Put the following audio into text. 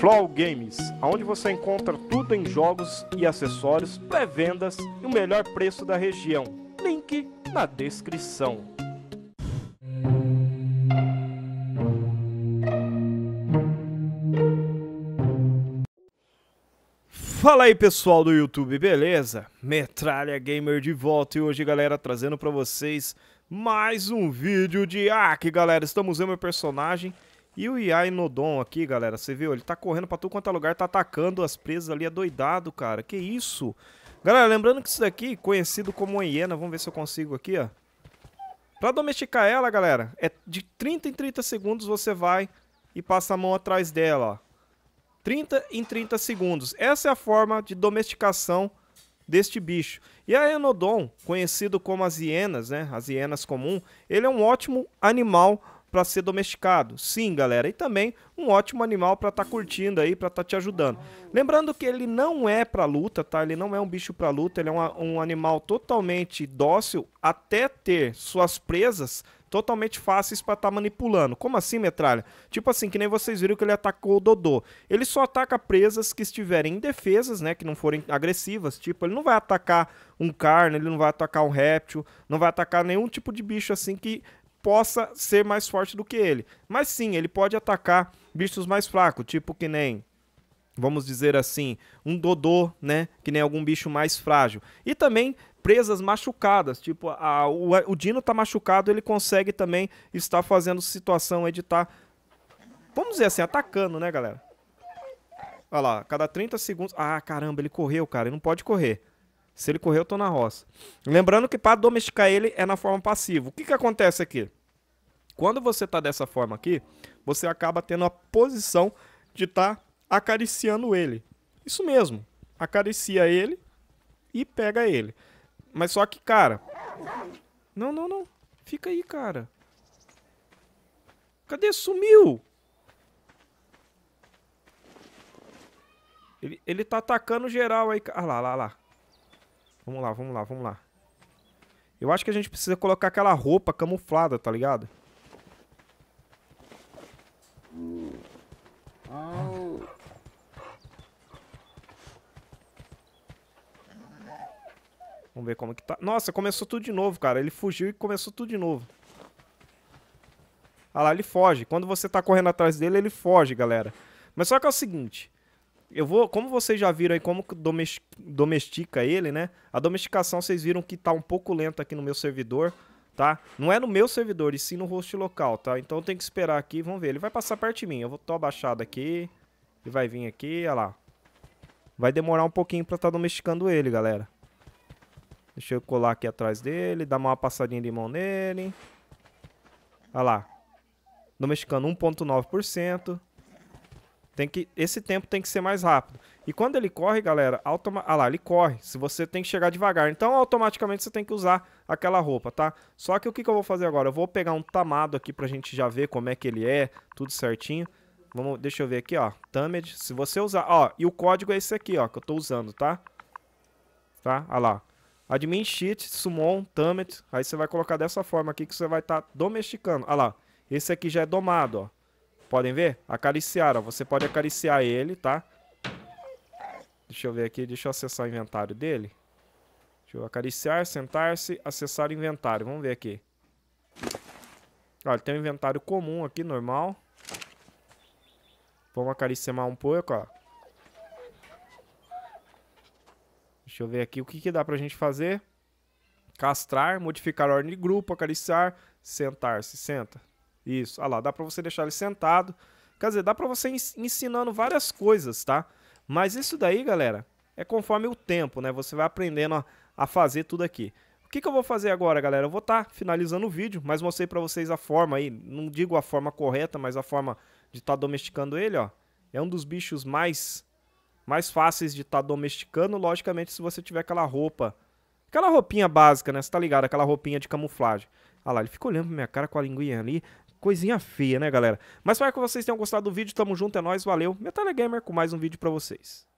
Flow Games, onde você encontra tudo em jogos e acessórios, pré-vendas e o melhor preço da região. Link na descrição. Fala aí pessoal do YouTube, beleza? Metralha Gamer de volta e hoje galera trazendo para vocês mais um vídeo de que galera, estamos vendo meu personagem e o Iai Nodon aqui, galera, você viu? Ele tá correndo pra tudo quanto é lugar, tá atacando as presas ali, é doidado, cara. Que isso? Galera, lembrando que isso daqui, conhecido como hiena, vamos ver se eu consigo aqui, ó. Pra domesticar ela, galera, é de 30 em 30 segundos você vai e passa a mão atrás dela, ó. 30 em 30 segundos. Essa é a forma de domesticação deste bicho. E a Enodon, conhecido como as hienas, né? As hienas comum, ele é um ótimo animal para ser domesticado. Sim, galera, e também um ótimo animal para estar tá curtindo aí, para estar tá te ajudando. Lembrando que ele não é para luta, tá? Ele não é um bicho para luta, ele é uma, um animal totalmente dócil até ter suas presas totalmente fáceis para estar tá manipulando. Como assim, metralha? Tipo assim, que nem vocês viram que ele atacou o Dodô. Ele só ataca presas que estiverem indefesas, né, que não forem agressivas. Tipo, ele não vai atacar um carne, ele não vai atacar um réptil, não vai atacar nenhum tipo de bicho assim que possa ser mais forte do que ele. Mas sim, ele pode atacar bichos mais fracos, tipo que nem vamos dizer assim, um dodô, né? Que nem algum bicho mais frágil. E também presas machucadas, tipo, a, o, o Dino tá machucado, ele consegue também estar fazendo situação aí de tá, vamos dizer assim, atacando, né, galera? Olha lá, cada 30 segundos... Ah, caramba, ele correu, cara, ele não pode correr. Se ele correr, eu tô na roça. Lembrando que para domesticar ele é na forma passiva. O que, que acontece aqui? Quando você tá dessa forma aqui, você acaba tendo a posição de estar tá acariciando ele. Isso mesmo. Acaricia ele e pega ele. Mas só que, cara. Não, não, não. Fica aí, cara. Cadê? Sumiu! Ele, ele tá atacando geral aí. Ah lá, lá, lá. Vamos lá, vamos lá, vamos lá. Eu acho que a gente precisa colocar aquela roupa camuflada, tá ligado? Vamos ver como que tá. Nossa, começou tudo de novo, cara. Ele fugiu e começou tudo de novo. Ah lá, ele foge. Quando você tá correndo atrás dele, ele foge, galera. Mas só que é o seguinte. Eu vou, como vocês já viram aí como domestica ele, né? A domesticação vocês viram que tá um pouco lenta aqui no meu servidor, tá? Não é no meu servidor, e sim no host local, tá? Então tem que esperar aqui, vamos ver. Ele vai passar perto de mim. Eu vou tô abaixado aqui. Ele vai vir aqui, olha lá. Vai demorar um pouquinho pra estar tá domesticando ele, galera. Deixa eu colar aqui atrás dele, dar uma passadinha de mão nele. Olha lá. Domesticando 1.9%. Tem que, esse tempo tem que ser mais rápido. E quando ele corre, galera, automa ah lá, ele corre. Se você tem que chegar devagar, então automaticamente você tem que usar aquela roupa, tá? Só que o que, que eu vou fazer agora? Eu vou pegar um tamado aqui pra gente já ver como é que ele é, tudo certinho. Vamos, deixa eu ver aqui, ó. Tamed, se você usar, ó, e o código é esse aqui, ó, que eu tô usando, tá? Tá? Olha ah lá. Admin cheat, summon, tamed. Aí você vai colocar dessa forma aqui que você vai estar tá domesticando. Olha ah lá. Esse aqui já é domado, ó. Podem ver? Acariciar, ó. Você pode acariciar ele, tá? Deixa eu ver aqui, deixa eu acessar o inventário dele. Deixa eu acariciar, sentar-se, acessar o inventário. Vamos ver aqui. Olha, tem um inventário comum aqui, normal. Vamos acariciar um pouco, ó. Deixa eu ver aqui o que, que dá pra gente fazer. Castrar, modificar a ordem de grupo, acariciar, sentar-se, senta. Isso, ah lá, dá para você deixar ele sentado. Quer dizer, dá para você ensinando várias coisas, tá? Mas isso daí, galera, é conforme o tempo, né? Você vai aprendendo a, a fazer tudo aqui. O que, que, eu vou fazer agora, galera? Eu vou estar tá finalizando o vídeo, mas mostrei para vocês a forma aí. Não digo a forma correta, mas a forma de estar tá domesticando ele, ó. É um dos bichos mais, mais fáceis de estar tá domesticando, logicamente, se você tiver aquela roupa. Aquela roupinha básica, né? Você tá ligado? Aquela roupinha de camuflagem. Ah lá, ele fica olhando pra minha cara com a linguinha ali coisinha feia, né, galera? Mas espero que vocês tenham gostado do vídeo. Tamo junto, é nóis, valeu. Gamer com mais um vídeo pra vocês.